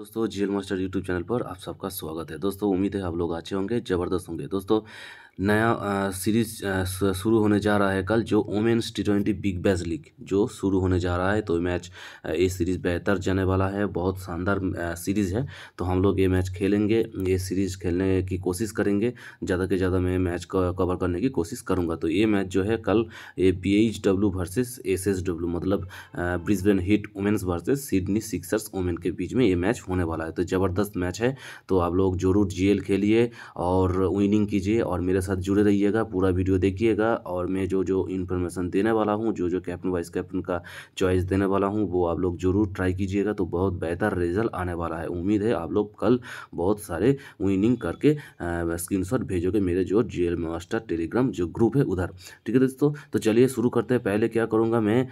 दोस्तों jail master YouTube channel पर आप सबका स्वागत है दोस्तों उम्मीद है आप लोग अच्छे होंगे ज़बरदस्त होंगे दोस्तों नया सीरीज शुरू होने जा रहा है कल जो women's T twenty big bash league जो शुरू होने जा रहा है तो मैच ये सीरीज़ बेहतर जाने वाला है बहुत शानदार सीरीज़ है तो हम लोग ये मैच खेलेंगे ये सीरीज़ खेलने की कोशिश करेंगे ज़्यादा से ज़्यादा मैं मैच को कवर करने की कोशिश करूँगा तो ये मैच जो है कल ये B H W versus S S W मतलब Brisbane Heat women's versus Sydney Sixers women के बीच में ये मैच होने वाला है तो ज़बरदस्त मैच है तो आप लोग जरूर जी खेलिए और विनिंग कीजिए और मेरे मेरे साथ जुड़े रहिएगा पूरा वीडियो देखिएगा और मैं जो जो इन्फॉर्मेशन देने वाला हूँ जो जो कैप्टन वाइस कैप्टन का चॉइस देने वाला हूँ वो आप लोग जरूर ट्राई कीजिएगा तो बहुत बेहतर रिजल्ट आने वाला है उम्मीद है आप लोग कल बहुत सारे विनिंग करके स्क्रीन भेजोगे मेरे जो जी मास्टर टेलीग्राम जो ग्रुप है उधर ठीक है दोस्तों तो चलिए शुरू करते हैं पहले क्या करूँगा मैं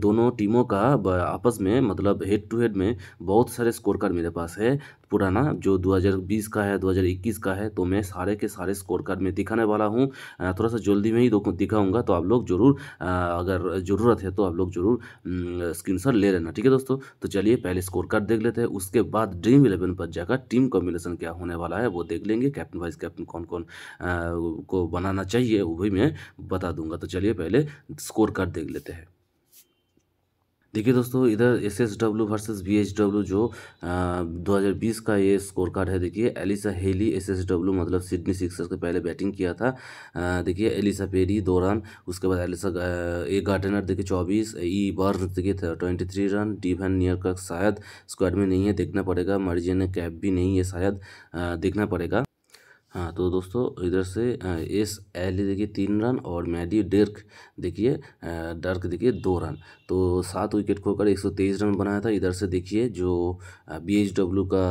दोनों टीमों का आपस में मतलब हेड टू हेड में बहुत सारे स्कोर कार्ड मेरे पास है पुराना जो 2020 का है 2021 का है तो मैं सारे के सारे स्कोर कार्ड में दिखाने वाला हूँ थोड़ा सा जल्दी में ही दिखाऊंगा तो आप लोग ज़रूर अगर ज़रूरत है तो आप लोग ज़रूर स्क्रीन ले लेना ठीक है दोस्तों तो चलिए पहले स्कोर कार्ड देख लेते हैं उसके बाद ड्रीम इलेवन पर जाकर टीम कॉम्बिनेशन क्या होने वाला है वो देख लेंगे कैप्टन वाइस कैप्टन कौन कौन को बनाना चाहिए वो भी मैं बता दूंगा तो चलिए पहले स्कोर कार्ड देख लेते हैं देखिए दोस्तों इधर S S W versus B H W जो आ, 2020 का ये स्कोर कार्ड है देखिए Alyssa Healy S S W मतलब सिडनी सिक्सर्स के पहले बैटिंग किया था देखिए एलिसा पेरी दो रन उसके बाद एलिसा ए गार्डनर देखिए चौबीस ई बर्न देखिए ट्वेंटी थ्री रन डिवन नियर का शायद स्क्वाड में नहीं है देखना पड़ेगा ने कैप भी नहीं है शायद देखना पड़ेगा हाँ तो दोस्तों इधर से एस एली देखिए तीन रन और मैडी डेर्क देखिए डर्क देखिए दो रन तो सात विकेट खोकर एक सौ तेईस रन बनाया था इधर से देखिए जो बी एच डब्ल्यू का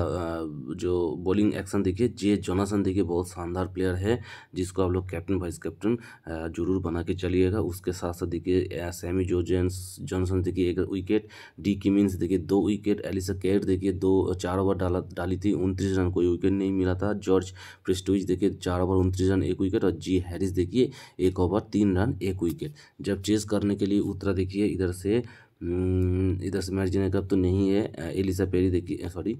जो बॉलिंग एक्शन देखिए जे जोनासन देखिए बहुत शानदार प्लेयर है जिसको आप लोग कैप्टन वाइस कैप्टन जरूर बना के चलिएगा उसके साथ साथ देखिए सैमी जो जॉनसन देखिए एक विकेट डी किमिन्स देखिए दो विकेट एलिसा कैट देखिए दो चार ओवर डाला डाली थी उनतीस रन कोई विकेट नहीं मिला था जॉर्ज प्रिस्ट स्टोइज देखिए चार ओवर उनतीस रन एक विकेट और जी हैरिस देखिए एक ओवर तीन रन एक विकेट जब चेस करने के लिए उतरा देखिए इधर से हम्म, इधर से मैच जीने का तो नहीं है एलिसा पेरी देखिए सॉरी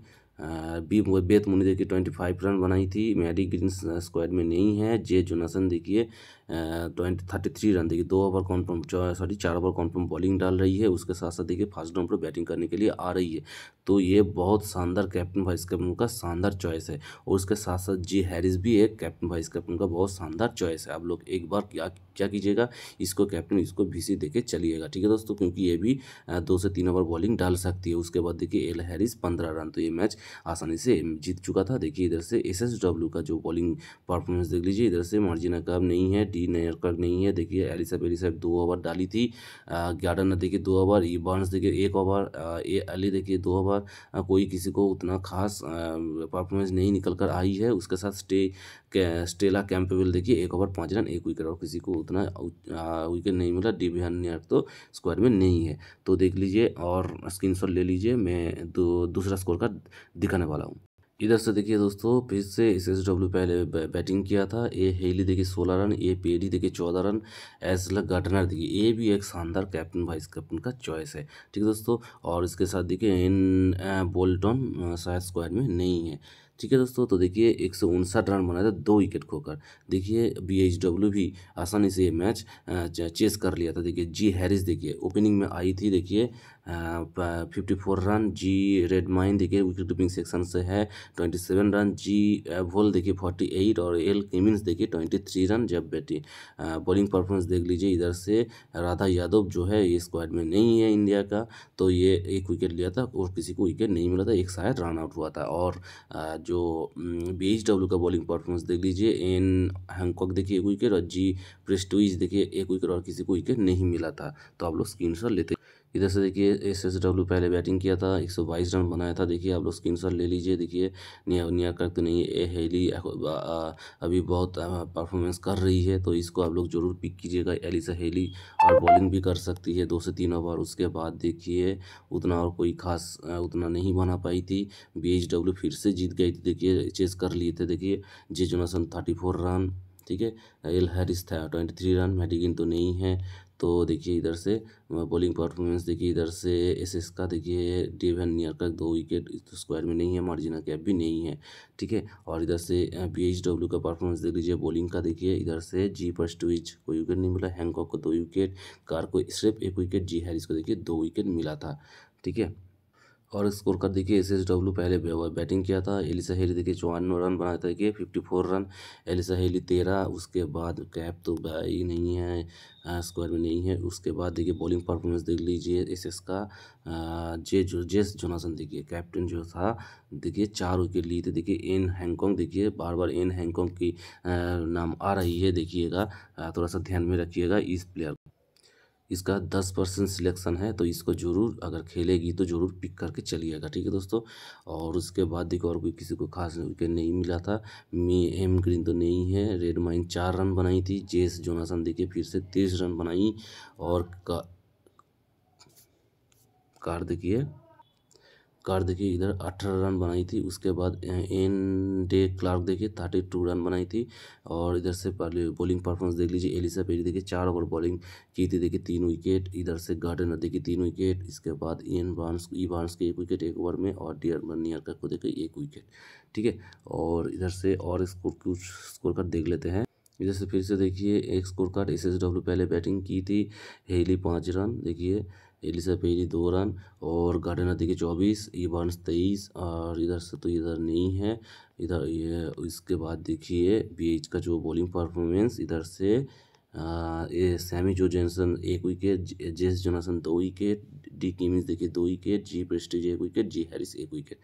बी बेत मुनी देखिए ट्वेंटी फाइव रन बनाई थी मैरी ग्रीन स्क्वाड में नहीं है जे जोनासन देखिए ट्वेंटी थर्टी थ्री रन देखिए दो ओवर कॉन्फर्म सॉरी चार ओवर कॉन्फर्म बॉलिंग डाल रही है उसके साथ साथ देखिए फास्ट राउंड पर बैटिंग करने के लिए आ रही है तो ये बहुत शानदार कैप्टन वाइस कैप्टन का शानदार चॉइस है और उसके साथ साथ जी हैरिस भी एक कैप्टन वाइस कैप्टन का बहुत शानदार चॉइस है आप लोग एक बार क्या क्या कीजिएगा इसको कैप्टन इसको भीसी देके चलिएगा ठीक है दोस्तों क्योंकि ये भी दो से तीन ओवर बॉलिंग डाल सकती है उसके बाद देखिए एल हैरिस पंद्रह रन तो ये मैच आसानी से जीत चुका था देखिए इधर से एस का जो बॉलिंग परफॉर्मेंस देख लीजिए इधर से मार्जिन अकाब नहीं है तीन यॉर्कर नहीं है देखिए एलिसा एलिसब दो ओवर डाली थी ग्यारह देखिए दो ओवर ई बर्नस देखिए एक ओवर ए अली देखिए दो ओवर कोई किसी को उतना खास परफॉर्मेंस नहीं निकल कर आई है उसके साथ स्टे स्टेला कैंपेबल देखिए एक ओवर पाँच रन एक विकेट और किसी को उतना विकेट नहीं मिला बी यार तो स्क्वायर में नहीं है तो देख लीजिए और स्क्रीन ले लीजिए मैं दो दूसरा स्कोर का दिखाने वाला हूँ इधर से देखिए दोस्तों फिर से एस एस डब्ल्यू पहले बैटिंग किया था ए हेली देखिए सोलह रन ए पेडी देखिए चौदह रन एस लग गार्डनर देखिए ये भी एक शानदार कैप्टन वाइस कैप्टन का चॉइस है ठीक है दोस्तों और इसके साथ देखिए इन बोल्टन शायद स्क्वायर में नहीं है ठीक है दोस्तों तो देखिए एक रन बनाया था दो विकेट खोकर देखिए बी एच डब्ल्यू भी आसानी से ये मैच चेस कर लिया था देखिए जी हैरिस देखिए ओपनिंग में आई थी देखिए fifty four run G Redmayne माइन देखिए विकेट कीपिंग सेक्शन से है twenty seven run G Voll देखिए फोर्टी एट और एल किमिन्स देखिए ट्वेंटी थ्री रन जब बैटिंग बॉलिंग परफॉर्मेंस देख लीजिए इधर से राधा यादव जो है ये स्क्वाड में नहीं है इंडिया का तो ये एक विकेट लिया था और किसी को विकेट नहीं मिला था एक शायद रन आउट हुआ था और जो बी एच डब्ल्यू का बॉलिंग परफॉर्मेंस देख लीजिए एन हैंकॉक देखिए एक विकेट और जी प्रेस्टोइज देखिए एक विकेट और किसी को विकेट नहीं मिला था तो आप लोग स्क्रीन लेते इधर से देखिए एस एस डब्ल्यू पहले बैटिंग किया था एक सौ बाईस रन बनाया था देखिए आप लोग स्क्रीन शॉट ले लीजिए देखिए निया निया कर तो नहीं ए हेली अभी बहुत परफॉर्मेंस कर रही है तो इसको आप लोग जरूर पिक कीजिएगा एलिसा हेली और बॉलिंग भी कर सकती है दो से तीन ओवर उसके बाद देखिए उतना और कोई खास उतना नहीं बना पाई थी बी एच डब्ल्यू फिर से जीत गई थी देखिए चेस कर लिए थे देखिए J Jonassen thirty four run ठीक है एल हैरिस था ट्वेंटी थ्री रन मैडिगिन तो नहीं है तो देखिए इधर से बॉलिंग परफॉर्मेंस देखिए इधर से एस का देखिए डे वन नियर का दो विकेट स्क्वायर तो में नहीं है मार्जिना कैप भी नहीं है ठीक है और इधर से पी का परफॉर्मेंस देख लीजिए बॉलिंग का देखिए इधर से जी पर स्टूज कोई विकेट नहीं मिला हैंकॉक को दो विकेट कार को सिर्फ एक विकेट जी हैरिस को देखिए दो विकेट मिला था ठीक है और स्कोर कर देखिए एस एस डब्ल्यू पहले बैटिंग किया था एलिसा हेली देखिए चौवानवे रन बनाए थे कि fifty four run Alyssa Healy तेरह उसके बाद कैप तो ही नहीं है स्क्वायर में नहीं है उसके बाद देखिए बॉलिंग परफॉर्मेंस देख लीजिए एस एस का जे जो जेस जोनासन देखिए कैप्टन जो था देखिए चार विकेट लिए थे देखिए एन हैंगकॉन्ग देखिए बार बार एन हैंगकॉन्ग की नाम आ रही है देखिएगा थोड़ा सा ध्यान में रखिएगा इस प्लेयर इसका दस परसेंट सिलेक्शन है तो इसको ज़रूर अगर खेलेगी तो ज़रूर पिक करके चलिएगा ठीक है दोस्तों और उसके बाद देखो और कोई किसी को खास विकेट नहीं मिला था मी एम ग्रीन तो नहीं है रेड माइन चार रन बनाई थी जेस जोनासन देखिए फिर से तेईस रन बनाई और का, कार देखिए कार्ड देखिए इधर अठारह रन बनाई थी उसके बाद एन डे क्लार्क देखिए थर्टी टू रन बनाई थी और इधर से पहले बॉलिंग परफॉर्मेंस देख लीजिए एलिसा पेरी देखिए चार ओवर बॉलिंग की थी देखिए तीन विकेट इधर से गार्डनर देखिए तीन विकेट इसके बाद एन बार्स ई बांस के एक विकेट एक ओवर में और डियर मनियर को देखिए एक विकेट ठीक है और इधर से और स्कोर कुछ स्कोर कार्ड देख लेते हैं इधर से फिर से देखिए एक score card S S W पहले बैटिंग की थी हेली पाँच रन देखिए एलिसा पेरी रन और गार्डनर नदी के चौबीस इवान्स तेईस और इधर से तो इधर नहीं है इधर ये इसके बाद देखिए बीएच का जो बॉलिंग परफॉर्मेंस इधर से ये सैमी जो जेनसन एक विकेट जेस जोनासन दो विकेट डी किमिस देखिए दो विकेट जी प्रेस्टीज एक विकेट जी हैरिस एक विकेट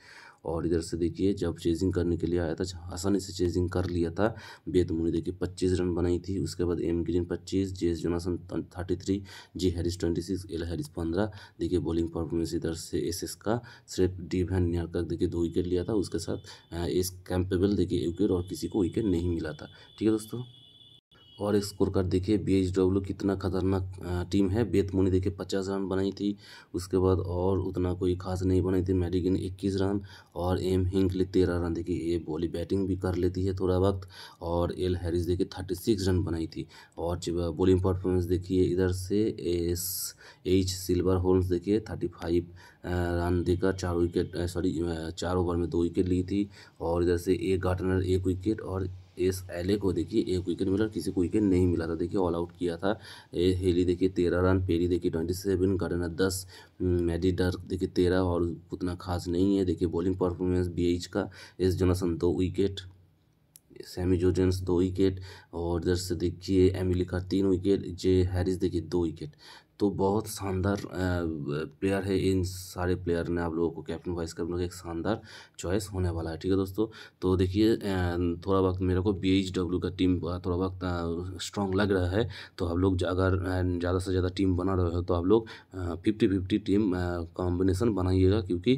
और इधर से देखिए जब चेजिंग करने के लिए आया था आसानी से चेजिंग कर लिया था बेतमुनी देखिए पच्चीस रन बनाई थी उसके बाद एम ग्रीन पच्चीस Jess Jonassen thirty three G Harris twenty six L Harris पंद्रह देखिए बॉलिंग परफॉर्मेंस इधर से एस एस का सिर्फ डी वैन न्यारकर देखिए दो विकेट लिया था उसके साथ एस कैम्पेबल देखिए विकेट और किसी को विकेट नहीं मिला था ठीक है दोस्तों और एक स्कोर कार्ड देखिए बी एच डब्ल्यू कितना खतरनाक टीम है बेतमुनी देखिए पचास रन बनाई थी उसके बाद और उतना कोई खास नहीं बनाई थी मेडिगिन इक्कीस रन और एम हिंकली तेरह रन देखिए ये बॉली बैटिंग भी कर लेती है थोड़ा वक्त और एल हैरिस देखिए थर्टी सिक्स रन बनाई थी और बॉलिंग परफॉर्मेंस देखिए इधर से एस एच सिल्वर होल्स देखिए थर्टी फाइव रन देकर चार विकेट सॉरी चार ओवर में दो विकेट ली थी और इधर से ए गार्टनर एक विकेट और एस एल को देखिए एक विकेट मिला किसी को विकेट नहीं मिला था देखिए ऑल आउट किया था ए हेली देखिए तेरह रन पेरी देखिए ट्वेंटी सेवन गार्डनर दस मैडी हम्म, डर देखिए तेरह और उतना खास नहीं है देखिए बॉलिंग परफॉर्मेंस बी का एस जोनासन दो विकेट सैमी जोजेंस दो विकेट और इधर से देखिए एमिलिका तीन विकेट जे हैरिस देखिए दो विकेट तो बहुत शानदार प्लेयर है इन सारे प्लेयर ने आप लोगों को कैप्टन वाइस कैप्टन का एक शानदार चॉइस होने वाला है ठीक है दोस्तों तो देखिए थोड़ा वक्त मेरे को बी डब्ल्यू का टीम थोड़ा वक्त स्ट्रॉन्ग लग रहा है तो आप लोग अगर ज़्यादा से ज़्यादा टीम बना रहे हो तो आप लोग फिफ्टी फिफ्टी टीम कॉम्बिनेसन बनाइएगा क्योंकि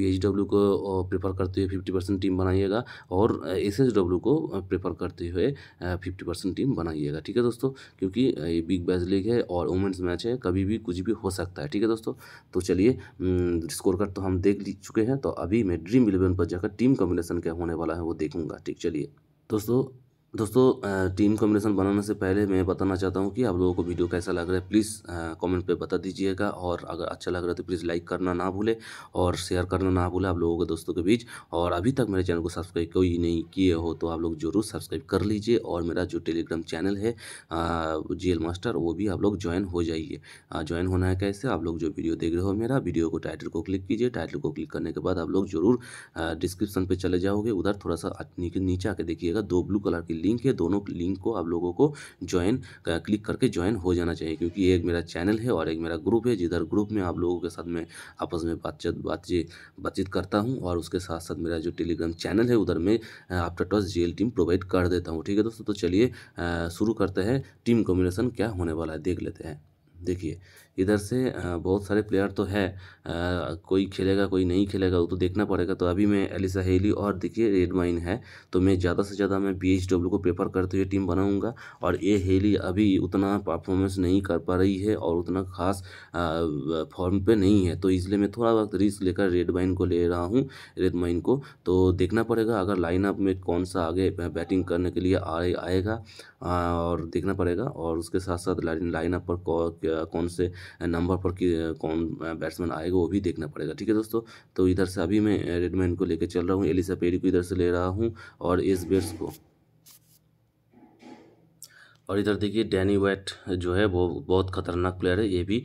बी डब्ल्यू को प्रेफर करते हुए फिफ्टी परसेंट टीम बनाइएगा और एस एस डब्ल्यू को प्रेफर करते हुए फिफ्टी परसेंट टीम बनाइएगा ठीक है दोस्तों क्योंकि ये बिग बैच लीग है और वुमेंस मैच है हैं कभी भी कुछ भी हो सकता है ठीक है दोस्तों तो चलिए स्कोर कार्ड तो हम देख चुके हैं तो अभी मैं ड्रीम इलेवन पर जाकर टीम कॉम्बिनेशन क्या होने वाला है वो देखूंगा ठीक चलिए दोस्तों दोस्तों टीम कॉम्बिनेशन बनाने से पहले मैं बताना चाहता हूँ कि आप लोगों को वीडियो कैसा लग रहा है प्लीज़ कमेंट पे बता दीजिएगा और अगर अच्छा लग रहा है तो प्लीज़ लाइक करना ना भूले और शेयर करना ना भूले आप लोगों के दोस्तों के बीच और अभी तक मेरे चैनल को सब्सक्राइब कोई नहीं किए हो तो आप लोग जरूर सब्सक्राइब कर लीजिए और मेरा जो टेलीग्राम चैनल है जी मास्टर वो भी आप लोग ज्वाइन हो जाइए ज्वाइन होना है कैसे आप लोग जो वीडियो देख रहे हो मेरा वीडियो को टाइटल को क्लिक कीजिए टाइटल को क्लिक करने के बाद आप लोग जरूर डिस्क्रिप्शन पर चले जाओगे उधर थोड़ा सा नीचे आके देखिएगा दो ब्लू कलर की लिंक है दोनों लिंक को आप लोगों को ज्वाइन क्लिक करके ज्वाइन हो जाना चाहिए क्योंकि एक मेरा चैनल है और एक मेरा ग्रुप है जिधर ग्रुप में आप लोगों के साथ मैं आपस में बातचीत बातचीत बातचीत करता हूँ और उसके साथ साथ मेरा जो टेलीग्राम चैनल है उधर में आफ्टर टॉस जी टीम प्रोवाइड कर देता हूँ ठीक है दोस्तों तो चलिए शुरू करते हैं टीम कॉम्बिनेशन क्या होने वाला है देख लेते हैं देखिए इधर से बहुत सारे प्लेयर तो है कोई खेलेगा कोई नहीं खेलेगा वो तो देखना पड़ेगा तो अभी मैं एलिसा हेली और देखिए रेड माइन है तो मैं ज़्यादा से ज़्यादा मैं बी को प्रेफर करते हुए टीम बनाऊँगा और ये हेली अभी उतना परफॉर्मेंस नहीं कर पा रही है और उतना खास फॉर्म पर नहीं है तो इसलिए मैं थोड़ा वक्त रिस्क लेकर रेड माइन को ले रहा हूँ रेड माइन को तो देखना पड़ेगा अगर लाइन में कौन सा आगे बैटिंग करने के लिए आ, आएगा और देखना पड़ेगा और उसके साथ साथ लाइनअप पर कौन से नंबर पर कि कौन बैट्समैन आएगा वो भी देखना पड़ेगा ठीक है दोस्तों तो इधर से अभी मैं रेडमैन को लेकर चल रहा हूँ एलिसा पेरी को इधर से ले रहा हूँ और एस बेट्स को और इधर देखिए डैनी वेट जो है वो बहुत खतरनाक प्लेयर है ये भी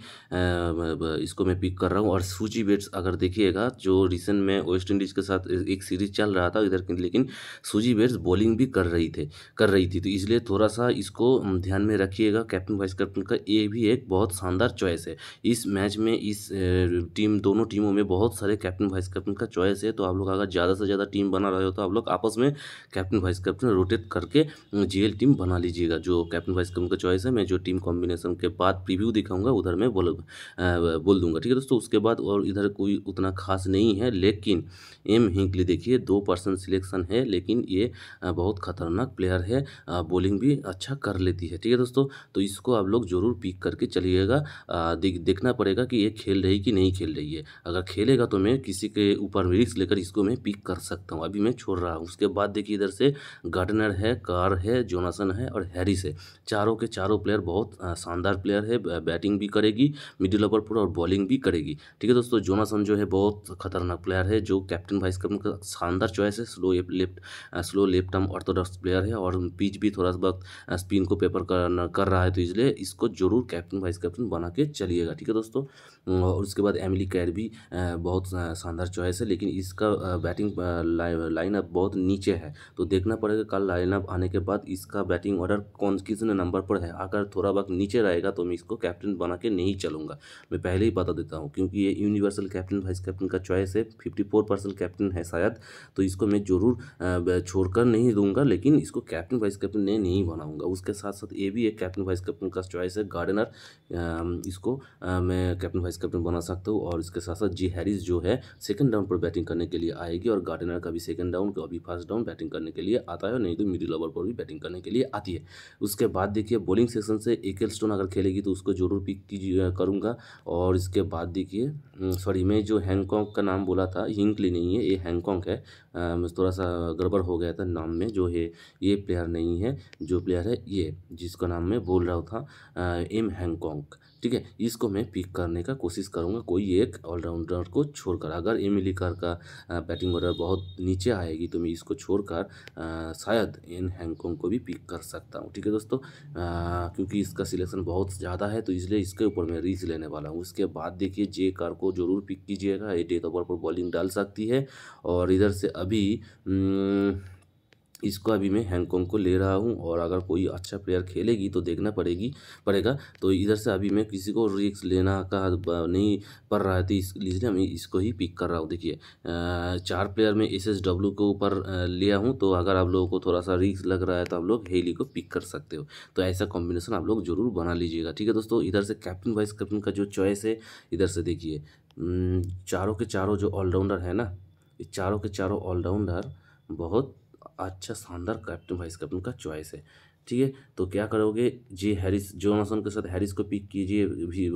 इसको मैं पिक कर रहा हूँ और सूची बेट्स अगर देखिएगा जो रिसेंट में वेस्ट इंडीज़ के साथ एक सीरीज चल रहा था इधर लेकिन सूजी बेट्स बॉलिंग भी कर रही थे कर रही थी तो इसलिए थोड़ा सा इसको ध्यान में रखिएगा कैप्टन वाइस कैप्टन का ये भी एक बहुत शानदार चॉइस है इस मैच में इस टीम दोनों टीमों में बहुत सारे कैप्टन वाइस कैप्टन का चॉइस है तो आप लोग अगर ज़्यादा से ज़्यादा टीम बना रहे हो तो आप लोग आपस में कैप्टन वाइस कैप्टन रोटेट करके जी टीम बना लीजिएगा जो कैप्टन वाइस कैप्टन का चॉइस है मैं जो टीम कॉम्बिनेशन के बाद प्रीव्यू दिखाऊंगा उधर मैं बोल बोल दूंगा ठीक है दोस्तों उसके बाद और इधर कोई उतना खास नहीं है लेकिन एम हिंकली देखिए दो पर्सन सिलेक्शन है लेकिन ये बहुत खतरनाक प्लेयर है बॉलिंग भी अच्छा कर लेती है ठीक है दोस्तों तो इसको आप लोग जरूर पिक करके चलिएगा देखना पड़ेगा कि ये खेल रही कि नहीं खेल रही है अगर खेलेगा तो मैं किसी के ऊपर रिक्स लेकर इसको मैं पिक कर सकता हूँ अभी मैं छोड़ रहा हूँ उसके बाद देखिए इधर से गार्डनर है कार है जोनासन है और हैरिस है चारों के चारों प्लेयर बहुत शानदार प्लेयर है बैटिंग भी करेगी मिडिल ओवर पर और बॉलिंग भी करेगी ठीक है दोस्तों जोनासन जो है बहुत खतरनाक प्लेयर है जो कैप्टन वाइस कैप्टन का शानदार चॉइस है slow left slow left arm orthodox player है और पिच भी थोड़ा वक्त स्पिन को पेपर कर, कर रहा है तो इसलिए इसको जरूर कैप्टन वाइस कैप्टन बना के चलिएगा ठीक है दोस्तों और उसके बाद एमिली कैर भी बहुत शानदार चॉइस है लेकिन इसका बैटिंग लाइनअप बहुत नीचे है तो देखना पड़ेगा कल लाइनअप आने के बाद इसका बैटिंग ऑर्डर कौन किसी नंबर पर है आकर थोड़ा वक्त नीचे रहेगा तो मैं इसको कैप्टन बना के नहीं चलूँगा मैं पहले ही बता देता हूँ क्योंकि ये यूनिवर्सल कैप्टन वाइस कैप्टन का चॉइस है फिफ्टी फोर परसेंट कैप्टन है शायद तो इसको मैं ज़रूर छोड़कर नहीं दूंगा लेकिन इसको कैप्टन वाइस कैप्टन ने नहीं बनाऊंगा उसके साथ साथ ये भी एक कैप्टन वाइस कैप्टन का चॉइस है गार्डनर इसको मैं कैप्टन वाइस कैप्टन बना सकता हूँ और इसके साथ साथ जी हैरिस जो है सेकंड डाउन पर बैटिंग करने के लिए आएगी और गार्डनर का भी सेकंड डाउन कभी फर्स्ट डाउन बैटिंग करने के लिए आता है और नहीं तो मिडिल ओवर पर भी बैटिंग करने के लिए आती है उसके उसके बाद देखिए बॉलिंग सेशन से एकल स्टोन अगर खेलेगी तो उसको जरूर पिक करूँगा और इसके बाद देखिए सॉरी मैं जो हैंगकॉन्ग का नाम बोला था हिंकली नहीं है ये हैंगकॉन्ग है थोड़ा सा गड़बड़ हो गया था नाम में जो है ये प्लेयर नहीं है जो प्लेयर है ये जिसका नाम मैं बोल रहा था एम हैंगकॉन्ग ठीक है इसको मैं पिक करने का कोशिश करूँगा कोई एक ऑलराउंडर को छोड़कर अगर एमिली कार का बैटिंग ऑर्डर बहुत नीचे आएगी तो मैं इसको छोड़कर शायद इन हैंगकॉन्ग को भी पिक कर सकता हूँ ठीक है दोस्तों क्योंकि इसका सिलेक्शन बहुत ज़्यादा है तो इसलिए इसके ऊपर मैं रिस्क लेने वाला हूँ उसके बाद देखिए जे कार को ज़रूर पिक कीजिएगा ये डेथ ओवर पर बॉलिंग डाल सकती है और इधर से अभी न, इसको अभी मैं हैंगकॉन्ग को ले रहा हूँ और अगर कोई अच्छा प्लेयर खेलेगी तो देखना पड़ेगी पड़ेगा तो इधर से अभी मैं किसी को रिस्क लेना का नहीं पड़ रहा है तो इसलिए मैं इसको ही पिक कर रहा हूँ देखिए चार प्लेयर में एस एस डब्ल्यू के ऊपर लिया हूँ तो अगर आप लोगों को थोड़ा सा रिस्क लग रहा है तो आप लोग हेली को पिक कर सकते हो तो ऐसा कॉम्बिनेशन आप लोग जरूर बना लीजिएगा ठीक है दोस्तों इधर से कैप्टन वाइस कैप्टन का जो चॉइस है इधर से देखिए चारों के चारों जो ऑलराउंडर है ना ये चारों के चारों ऑलराउंडर बहुत अच्छा शानदार कैप्टन वाइस कैप्टन का चॉइस है ठीक है तो क्या करोगे जी हैरिस जोनासन के साथ हैरिस को पिक कीजिए भी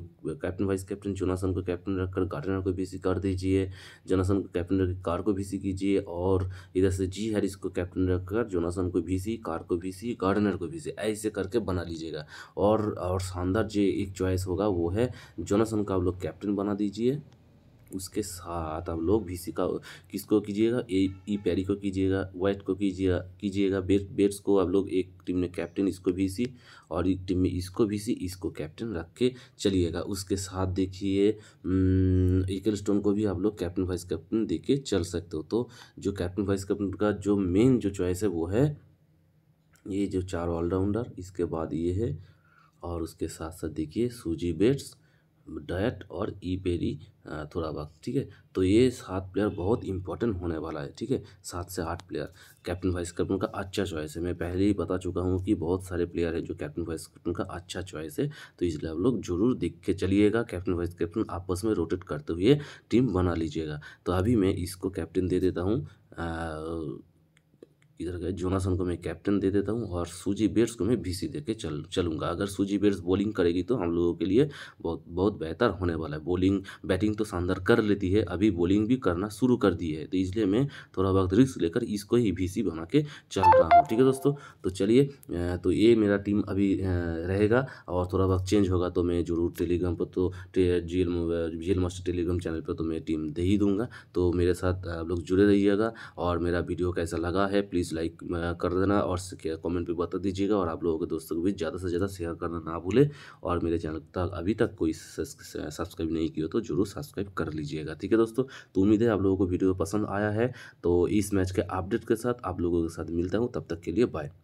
कैप्टन वाइस कैप्टन जोनासन को कैप्टन रखकर गार्डनर को बीसी कर दीजिए जोनासन को कैप्टन रखकर कार को बीसी कीजिए और इधर से जी हैरिस को कैप्टन रखकर जोनासन को बीसी कार को बीसी गार्डनर को बीसी ऐसे करके बना लीजिएगा और और शानदार जो एक चॉइस होगा वो है जोनासन का आप लोग कैप्टन बना दीजिए उसके साथ आप लोग भी सिका किसको कीजिएगा ए ई पैरी को कीजिएगा वाइट को कीजिएगा कीजिएगा बेट बेट्स को आप लोग एक टीम में कैप्टन इसको भी सी और एक टीम में इसको भी सी इसको कैप्टन रख के चलिएगा उसके साथ देखिए एकल स्टोन को भी आप लोग कैप्टन वाइस कैप्टन दे के चल सकते हो तो जो कैप्टन वाइस कैप्टन का जो मेन जो चॉइस है वो है ये जो चार ऑलराउंडर इसके बाद ये है और उसके साथ साथ देखिए सूजी बेट्स डायट और ई पेरी थोड़ा वक्त ठीक है तो ये सात प्लेयर बहुत इंपॉर्टेंट होने वाला है ठीक है सात से आठ प्लेयर कैप्टन वाइस कैप्टन का अच्छा चॉइस है मैं पहले ही बता चुका हूँ कि बहुत सारे प्लेयर हैं जो कैप्टन वाइस कैप्टन का अच्छा चॉइस है तो इसलिए आप लोग जरूर दिख के चलिएगा कैप्टन वाइस कैप्टन आपस में रोटेट करते हुए टीम बना लीजिएगा तो अभी मैं इसको कैप्टन दे देता हूँ इधर गए जोनासन को मैं कैप्टन दे देता हूँ और सूजी बेट्स को मैं बीसी दे के चल चलूँगा अगर सूजी बेट्स बॉलिंग करेगी तो हम लोगों के लिए बहुत बहुत बेहतर होने वाला है बॉलिंग बैटिंग तो शानदार कर लेती है अभी बॉलिंग भी करना शुरू कर दी है तो इसलिए मैं थोड़ा बहुत रिस्क लेकर इसको ही सी बना के चल रहा हूँ ठीक है दोस्तों तो चलिए तो ये मेरा टीम अभी रहेगा और थोड़ा बहुत चेंज होगा तो मैं ज़रूर टेलीग्राम पर तो G L G L master Telegram channel पर तो मैं टीम दे ही दूँगा तो मेरे साथ आप लोग जुड़े रहिएगा और मेरा वीडियो कैसा लगा है प्लीज़ प्लीज़ लाइक कर देना और कमेंट पे बता दीजिएगा और आप लोगों के दोस्तों को भी ज़्यादा से ज़्यादा शेयर करना ना भूलें और मेरे चैनल तक अभी तक कोई सब्सक्राइब नहीं किया तो जरूर सब्सक्राइब कर लीजिएगा ठीक है दोस्तों तो उम्मीद है आप लोगों को वीडियो पसंद आया है तो इस मैच के अपडेट के साथ आप लोगों के साथ मिलता हूँ तब तक के लिए बाय